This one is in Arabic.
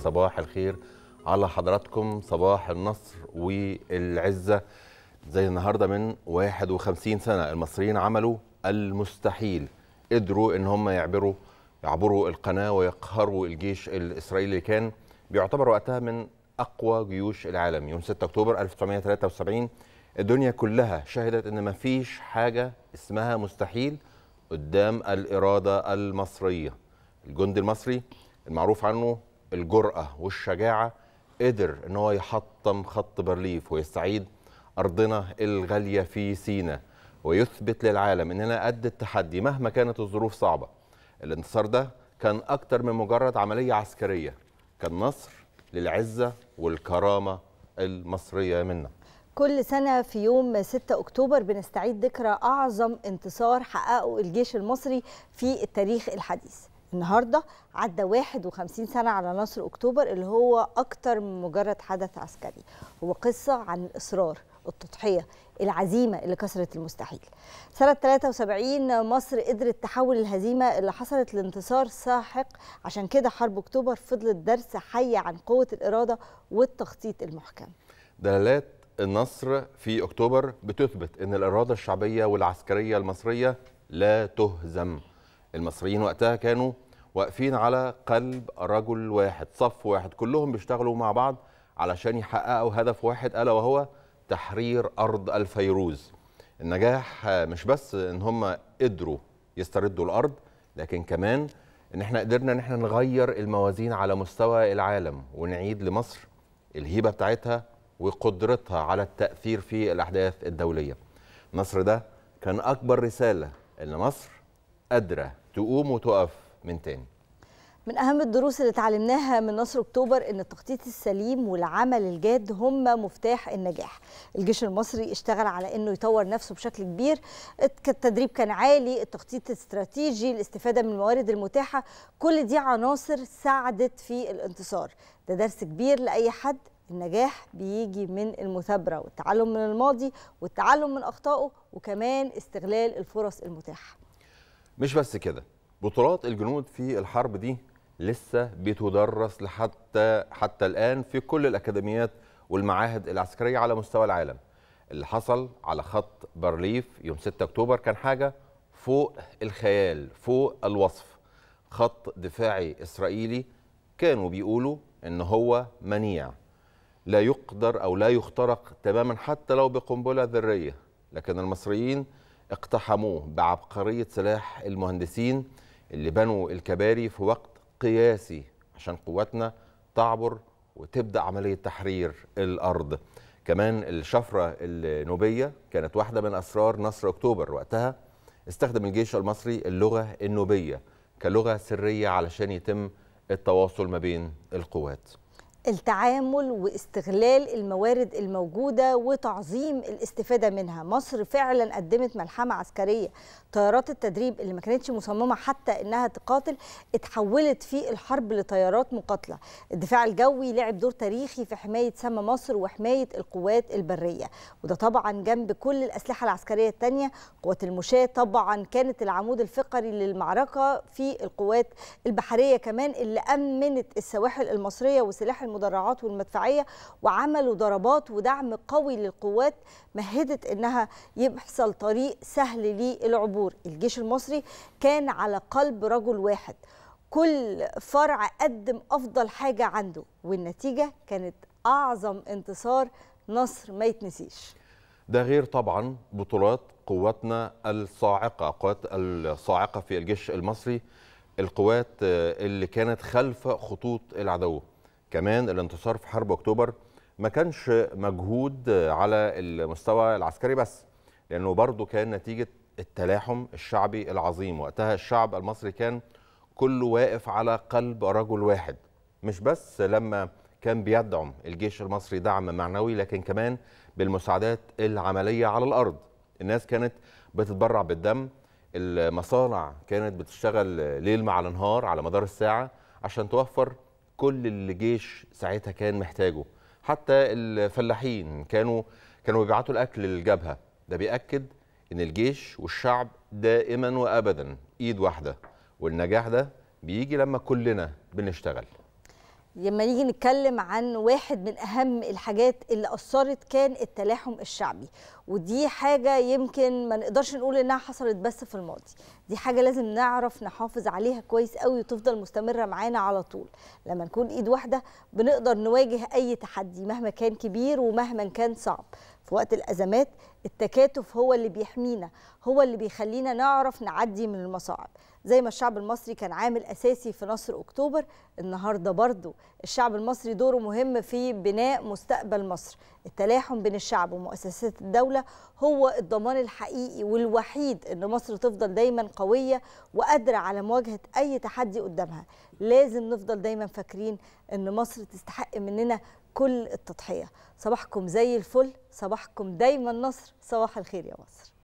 صباح الخير على حضراتكم صباح النصر والعزة زي النهاردة من 51 سنة المصريين عملوا المستحيل قدروا ان هم يعبروا يعبروا القناة ويقهروا الجيش الإسرائيلي اللي كان بيعتبر وقتها من أقوى جيوش العالم يوم 6 أكتوبر 1973 الدنيا كلها شهدت ان مفيش حاجه اسمها مستحيل قدام الاراده المصريه الجندي المصري المعروف عنه الجرأة والشجاعة قدر ان هو يحطم خط بارليف ويستعيد ارضنا الغاليه في سينا ويثبت للعالم اننا قد التحدي مهما كانت الظروف صعبه. الانتصار ده كان اكتر من مجرد عمليه عسكريه، كان نصر للعزه والكرامه المصريه منا. كل سنة في يوم 6 أكتوبر بنستعيد ذكرى أعظم انتصار حققه الجيش المصري في التاريخ الحديث النهارده عدى 51 سنه على نصر اكتوبر اللي هو اكتر من مجرد حدث عسكري هو قصه عن الاصرار التضحيه العزيمه اللي كسرت المستحيل سنه 73 مصر قدرت تحول الهزيمه اللي حصلت لانتصار ساحق عشان كده حرب اكتوبر فضلت درس حي عن قوه الاراده والتخطيط المحكم دلالات النصر في اكتوبر بتثبت ان الاراده الشعبيه والعسكريه المصريه لا تهزم المصريين وقتها كانوا واقفين على قلب رجل واحد صف واحد كلهم بيشتغلوا مع بعض علشان يحققوا هدف واحد ألا وهو تحرير أرض الفيروز النجاح مش بس إن هم قدروا يستردوا الأرض لكن كمان إن احنا قدرنا إن احنا نغير الموازين على مستوى العالم ونعيد لمصر الهيبة بتاعتها وقدرتها على التأثير في الأحداث الدولية مصر ده كان أكبر رسالة إن مصر قادرة تقوم وتقف من تاني من أهم الدروس اللي اتعلمناها من نصر أكتوبر إن التخطيط السليم والعمل الجاد هم مفتاح النجاح الجيش المصري اشتغل على إنه يطور نفسه بشكل كبير التدريب كان عالي التخطيط الاستراتيجي الاستفادة من الموارد المتاحة كل دي عناصر ساعدت في الانتصار ده درس كبير لأي حد النجاح بيجي من المثابرة والتعلم من الماضي والتعلم من أخطائه وكمان استغلال الفرص المتاحة مش بس كده بطولات الجنود في الحرب دي لسه بتدرس لحتى حتى الآن في كل الأكاديميات والمعاهد العسكرية على مستوى العالم اللي حصل على خط بارليف يوم 6 أكتوبر كان حاجة فوق الخيال فوق الوصف خط دفاعي إسرائيلي كانوا بيقولوا إن هو منيع لا يقدر أو لا يخترق تماما حتى لو بقنبلة ذرية لكن المصريين اقتحموه بعبقرية سلاح المهندسين اللي بنوا الكباري في وقت قياسي عشان قواتنا تعبر وتبدا عمليه تحرير الارض كمان الشفره النوبيه كانت واحده من اسرار نصر اكتوبر وقتها استخدم الجيش المصري اللغه النوبيه كلغه سريه علشان يتم التواصل ما بين القوات التعامل واستغلال الموارد الموجودة وتعظيم الاستفادة منها مصر فعلا قدمت ملحمة عسكرية طيارات التدريب اللي ما كانتش مصممة حتى انها تقاتل اتحولت في الحرب لطيارات مقاتلة الدفاع الجوي لعب دور تاريخي في حماية سما مصر وحماية القوات البرية وده طبعا جنب كل الأسلحة العسكرية التانية قوات المشاة طبعا كانت العمود الفقري للمعركة في القوات البحرية كمان اللي أمنت السواحل المصرية وسلاح المدرعات والمدفعيه وعملوا ضربات ودعم قوي للقوات مهدت انها يحصل طريق سهل للعبور الجيش المصري كان على قلب رجل واحد كل فرع قدم افضل حاجه عنده والنتيجه كانت اعظم انتصار نصر ما يتنسيش ده غير طبعا بطولات قواتنا الصاعقه قوات الصاعقه في الجيش المصري القوات اللي كانت خلف خطوط العدو كمان الانتصار في حرب اكتوبر ما كانش مجهود على المستوى العسكري بس لانه برضه كان نتيجه التلاحم الشعبي العظيم وقتها الشعب المصري كان كله واقف على قلب رجل واحد مش بس لما كان بيدعم الجيش المصري دعم معنوي لكن كمان بالمساعدات العمليه على الارض الناس كانت بتتبرع بالدم المصانع كانت بتشتغل ليل مع النهار على مدار الساعه عشان توفر كل اللي الجيش ساعتها كان محتاجه حتى الفلاحين كانوا كانوا بيبعتوا الاكل للجبهه ده بياكد ان الجيش والشعب دائما وابدا ايد واحده والنجاح ده بيجي لما كلنا بنشتغل لما نيجي نتكلم عن واحد من اهم الحاجات اللي اثرت كان التلاحم الشعبي ودي حاجه يمكن ما نقدرش نقول انها حصلت بس في الماضي دي حاجه لازم نعرف نحافظ عليها كويس قوي وتفضل مستمره معانا على طول لما نكون ايد واحده بنقدر نواجه اي تحدي مهما كان كبير ومهما كان صعب في وقت الأزمات التكاتف هو اللي بيحمينا هو اللي بيخلينا نعرف نعدي من المصاعب زي ما الشعب المصري كان عامل أساسي في نصر أكتوبر النهاردة برضو الشعب المصري دوره مهم في بناء مستقبل مصر التلاحم بين الشعب ومؤسسات الدولة هو الضمان الحقيقي والوحيد أن مصر تفضل دايما قوية وقادرة على مواجهة أي تحدي قدامها لازم نفضل دايما فاكرين أن مصر تستحق مننا كل التضحية صباحكم زي الفل صباحكم دايما نصر صباح الخير يا مصر